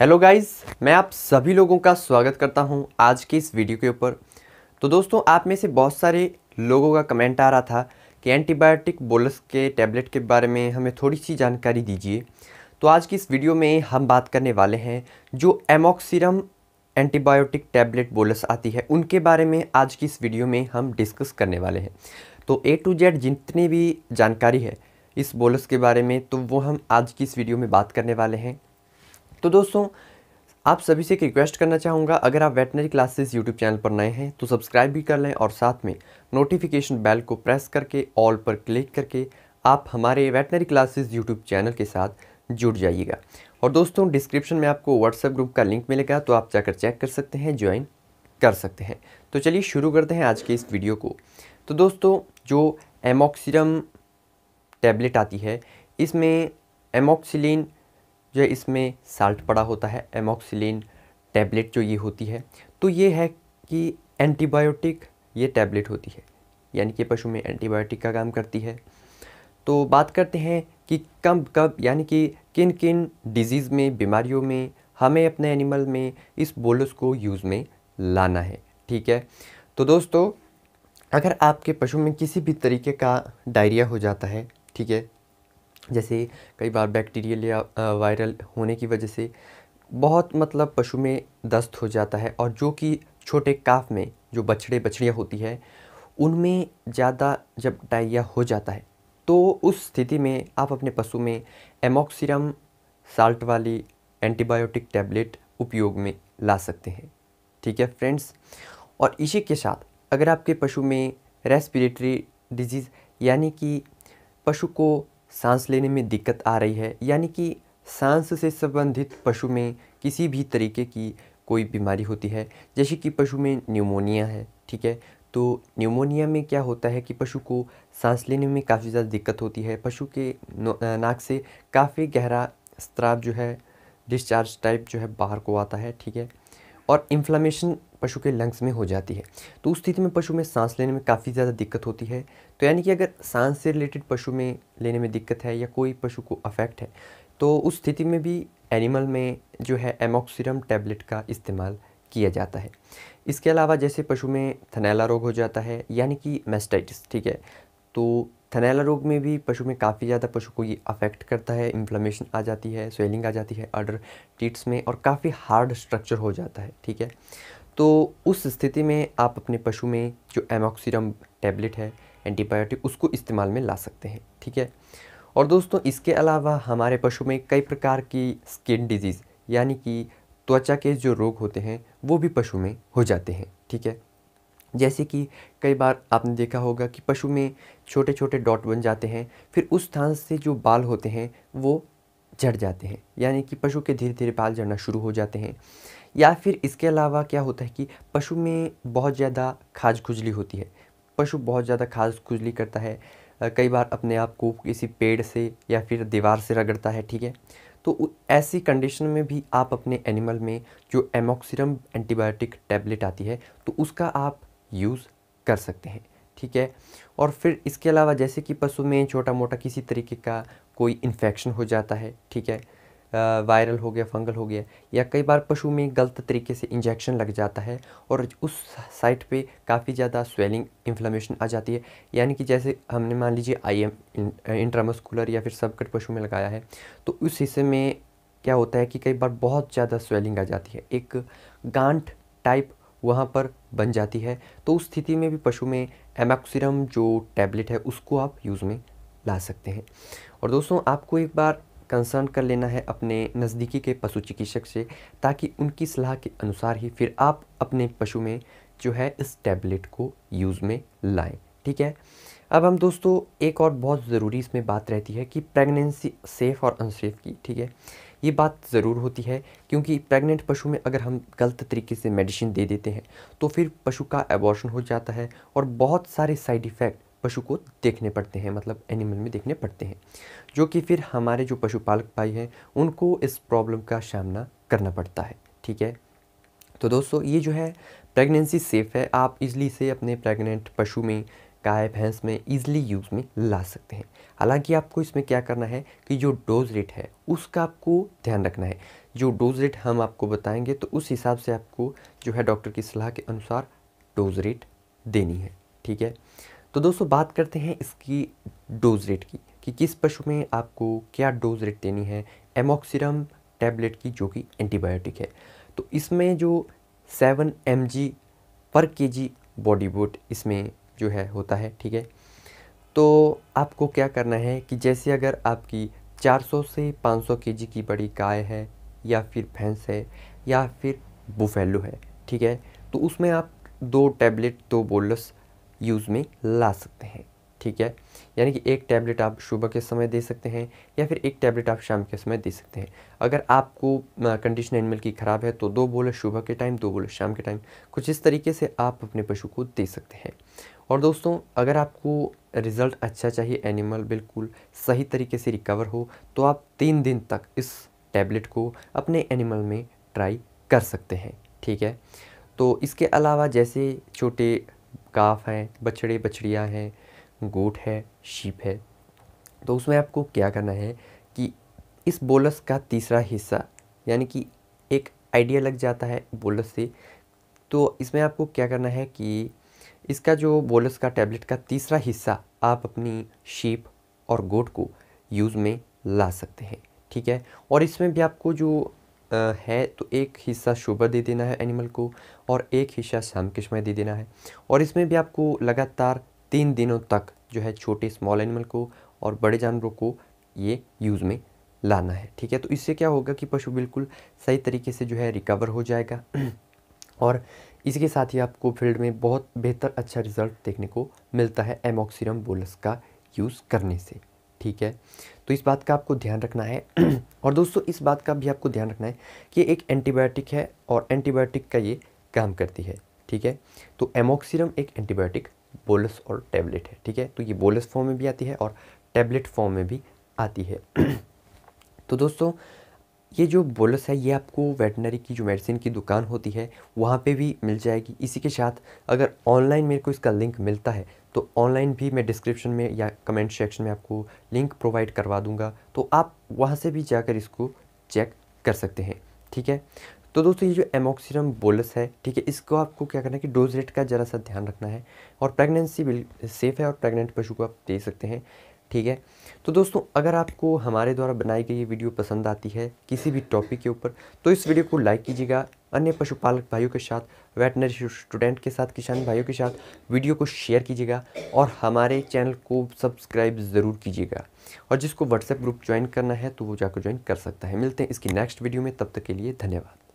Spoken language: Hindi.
हेलो गाइस मैं आप सभी लोगों का स्वागत करता हूं आज की इस वीडियो के ऊपर तो दोस्तों आप में से बहुत सारे लोगों का कमेंट आ रहा था कि एंटीबायोटिक बोलस के टैबलेट के बारे में हमें थोड़ी सी जानकारी दीजिए तो आज की इस वीडियो में हम बात करने वाले हैं जो एमोक्सिरम एंटीबायोटिक टैबलेट बोलस आती है उनके बारे में आज की इस वीडियो में हम डिस्कस करने वाले हैं तो ए टू जेड जितनी भी जानकारी है इस बोलस के बारे में तो वो हम आज की इस वीडियो में बात करने वाले हैं तो दोस्तों आप सभी से एक रिक्वेस्ट करना चाहूँगा अगर आप वेटनरी क्लासेस यूट्यूब चैनल पर नए हैं तो सब्सक्राइब भी कर लें और साथ में नोटिफिकेशन बेल को प्रेस करके ऑल पर क्लिक करके आप हमारे वेटनरी क्लासेस यूट्यूब चैनल के साथ जुड़ जाइएगा और दोस्तों डिस्क्रिप्शन में आपको व्हाट्सएप ग्रुप का लिंक मिलेगा तो आप जाकर चेक कर सकते हैं ज्वाइन कर सकते हैं तो चलिए शुरू करते हैं आज के इस वीडियो को तो दोस्तों जो एमोक्सिरम टैबलेट आती है इसमें एमोक्सिलिन जो इसमें साल्ट पड़ा होता है एमोक्सिलिन टैबलेट जो ये होती है तो ये है कि एंटीबायोटिक ये टैबलेट होती है यानी कि पशु में एंटीबायोटिक का काम करती है तो बात करते हैं कि कब कब यानी कि किन किन डिजीज़ में बीमारियों में हमें अपने एनिमल में इस बोलस को यूज़ में लाना है ठीक है तो दोस्तों अगर आपके पशु में किसी भी तरीके का डायरिया हो जाता है ठीक है जैसे कई बार बैक्टीरियल या वायरल होने की वजह से बहुत मतलब पशु में दस्त हो जाता है और जो कि छोटे काफ में जो बछड़े बछड़ियाँ होती है उनमें ज़्यादा जब डायरिया हो जाता है तो उस स्थिति में आप अपने पशु में एमोक्सिरम साल्ट वाली एंटीबायोटिक टैबलेट उपयोग में ला सकते हैं ठीक है फ्रेंड्स और इसी के साथ अगर आपके पशु में रेस्पिरेटरी डिजीज़ यानी कि पशु को सांस लेने में दिक्कत आ रही है यानी कि सांस से संबंधित पशु में किसी भी तरीके की कोई बीमारी होती है जैसे कि पशु में न्यूमोनिया है ठीक है तो न्यूमोनिया में क्या होता है कि पशु को सांस लेने में काफ़ी ज़्यादा दिक्कत होती है पशु के नाक से काफ़ी गहरा स्त्राव जो है डिस्चार्ज टाइप जो है बाहर को आता है ठीक है और इन्फ्लामेशन पशु के लंग्स में हो जाती है तो उस स्थिति में पशु में सांस लेने में काफ़ी ज़्यादा दिक्कत होती है तो यानी कि अगर सांस से रिलेटेड पशु में लेने में दिक्कत है या कोई पशु को अफेक्ट है तो उस स्थिति में भी एनिमल में जो है एमोक्सिरम टैबलेट का इस्तेमाल किया जाता है इसके अलावा जैसे पशु में थनैला रोग हो जाता है यानी कि मेस्टाइटिस ठीक है तो थनैला रोग में भी पशु में काफ़ी ज़्यादा पशु को ये अफेक्ट करता है इन्फ्लमेशन आ जाती है स्वेलिंग आ जाती है अडर टीट्स में और काफ़ी हार्ड स्ट्रक्चर हो जाता है ठीक है तो उस स्थिति में आप अपने पशु में जो एमोक्सीरम टैबलेट है एंटीबायोटिक उसको इस्तेमाल में ला सकते हैं ठीक है और दोस्तों इसके अलावा हमारे पशु में कई प्रकार की स्किन डिजीज़ यानी कि त्वचा के जो रोग होते हैं वो भी पशु में हो जाते हैं ठीक है जैसे कि कई बार आपने देखा होगा कि पशु में छोटे छोटे डॉट बन जाते हैं फिर उस स्थान से जो बाल होते हैं वो झड़ जाते हैं यानी कि पशु के धीरे धीरे बाल झड़ना शुरू हो जाते हैं या फिर इसके अलावा क्या होता है कि पशु में बहुत ज़्यादा खाज खुजली होती है पशु बहुत ज़्यादा खाज खुजली करता है कई बार अपने आप को किसी पेड़ से या फिर दीवार से रगड़ता है ठीक है तो ऐसी कंडीशन में भी आप अपने एनिमल में जो एमोक्सिरम एंटीबायोटिक टैबलेट आती है तो उसका आप यूज़ कर सकते हैं ठीक है और फिर इसके अलावा जैसे कि पशु में छोटा मोटा किसी तरीके का कोई इन्फेक्शन हो जाता है ठीक है वायरल हो गया फंगल हो गया या कई बार पशु में गलत तरीके से इंजेक्शन लग जाता है और उस साइट पे काफ़ी ज़्यादा स्वेलिंग इन्फ्लामेशन आ जाती है यानी कि जैसे हमने मान लीजिए आई एम इंट्रामस्कुलर या फिर सबकट पशु में लगाया है तो उस हिस्से में क्या होता है कि कई बार बहुत ज़्यादा स्वेलिंग आ जाती है एक गांठ टाइप वहाँ पर बन जाती है तो उस स्थिति में भी पशु में एमैक्सिरम जो टैबलेट है उसको आप यूज़ में ला सकते हैं और दोस्तों आपको एक बार कंसर्न कर लेना है अपने नज़दीकी के पशु चिकित्सक से ताकि उनकी सलाह के अनुसार ही फिर आप अपने पशु में जो है इस टैबलेट को यूज़ में लाएं ठीक है अब हम दोस्तों एक और बहुत ज़रूरी इसमें बात रहती है कि प्रेगनेंसी सेफ़ और अनसेफ़ की ठीक है ये बात ज़रूर होती है क्योंकि प्रेग्नेंट पशु में अगर हम गलत तरीके से मेडिसिन दे देते हैं तो फिर पशु का एबॉर्शन हो जाता है और बहुत सारे साइड इफ़ेक्ट पशु को देखने पड़ते हैं मतलब एनिमल में देखने पड़ते हैं जो कि फिर हमारे जो पशुपालक भाई हैं उनको इस प्रॉब्लम का सामना करना पड़ता है ठीक है तो दोस्तों ये जो है प्रेगनेंसी सेफ़ है आप इजली से अपने प्रेग्नेंट पशु में गाय भैंस में इजली यूज़ में ला सकते हैं हालांकि आपको इसमें क्या करना है कि जो डोज रेट है उसका आपको ध्यान रखना है जो डोज रेट हम आपको बताएंगे तो उस हिसाब से आपको जो है डॉक्टर की सलाह के अनुसार डोज रेट देनी है ठीक है तो दोस्तों बात करते हैं इसकी डोज रेट की कि किस पशु में आपको क्या डोज रेट देनी है एमोक्सिरम टैबलेट की जो कि एंटीबायोटिक है तो इसमें जो सेवन एम जी पर के जी बॉडी बोट इसमें जो है होता है ठीक है तो आपको क्या करना है कि जैसे अगर आपकी 400 से 500 के जी की बड़ी गाय है या फिर भैंस है या फिर बुफेलो है ठीक है तो उसमें आप दो टैबलेट दो बोलस यूज़ में ला सकते हैं ठीक है यानी कि एक टैबलेट आप सुबह के समय दे सकते हैं या फिर एक टैबलेट आप शाम के समय दे सकते हैं अगर आपको कंडीशन एनिमल की ख़राब है तो दो बोले सुबह के टाइम दो बोले शाम के टाइम कुछ इस तरीके से आप अपने पशु को दे सकते हैं और दोस्तों अगर आपको रिज़ल्ट अच्छा चाहिए एनिमल बिल्कुल सही तरीके से रिकवर हो तो आप तीन दिन तक इस टैबलेट को अपने एनिमल में ट्राई कर सकते हैं ठीक है तो इसके अलावा जैसे छोटे काफ हैं बछड़े बछड़ियाँ हैं गोट है शीप है तो उसमें आपको क्या करना है कि इस बोलस का तीसरा हिस्सा यानी कि एक आइडिया लग जाता है बोलस से तो इसमें आपको क्या करना है कि इसका जो बोलस का टैबलेट का तीसरा हिस्सा आप अपनी शीप और गोट को यूज़ में ला सकते हैं ठीक है और इसमें भी आपको जो है तो एक हिस्सा शुभ दे देना है एनिमल को और एक हिस्सा शामकिश्मय दे देना है और इसमें भी आपको लगातार तीन दिनों तक जो है छोटे स्मॉल एनिमल को और बड़े जानवरों को ये यूज़ में लाना है ठीक है तो इससे क्या होगा कि पशु बिल्कुल सही तरीके से जो है रिकवर हो जाएगा और इसके साथ ही आपको फील्ड में बहुत बेहतर अच्छा रिजल्ट देखने को मिलता है एमोक्सीरम बोलस का यूज़ करने से ठीक है तो इस बात का आपको ध्यान रखना है और दोस्तों इस बात का भी आपको ध्यान रखना है कि एक एंटीबायोटिक है और एंटीबायोटिक का ये काम करती है ठीक है तो एमोक्सिरम एक एंटीबायोटिक बोलस और टैबलेट है ठीक है तो ये बोलस फॉर्म में भी आती है और टैबलेट फॉर्म में भी आती है तो दोस्तों ये जो बोलस है ये आपको वेटनरी की जो मेडिसिन की दुकान होती है वहाँ पे भी मिल जाएगी इसी के साथ अगर ऑनलाइन मेरे को इसका लिंक मिलता है तो ऑनलाइन भी मैं डिस्क्रिप्शन में या कमेंट सेक्शन में आपको लिंक प्रोवाइड करवा दूँगा तो आप वहाँ से भी जाकर इसको चेक कर सकते हैं ठीक है तो दोस्तों ये जो एमोक्सीरम बोलस है ठीक है इसको आपको क्या करना है कि डोज रेट का ज़रा सा ध्यान रखना है और प्रेगनेंसी सेफ़ है और प्रेगनेंट पशु को आप दे सकते हैं ठीक है तो दोस्तों अगर आपको हमारे द्वारा बनाई गई ये वीडियो पसंद आती है किसी भी टॉपिक के ऊपर तो इस वीडियो को लाइक कीजिएगा अन्य पशुपालक भाइयों के साथ वेटनरी स्टूडेंट के साथ किसान भाइयों के साथ वीडियो को शेयर कीजिएगा और हमारे चैनल को सब्सक्राइब ज़रूर कीजिएगा और जिसको व्हाट्सएप ग्रुप ज्वाइन करना है तो वो जाकर ज्वाइन कर सकता है मिलते हैं इसकी नेक्स्ट वीडियो में तब तक के लिए धन्यवाद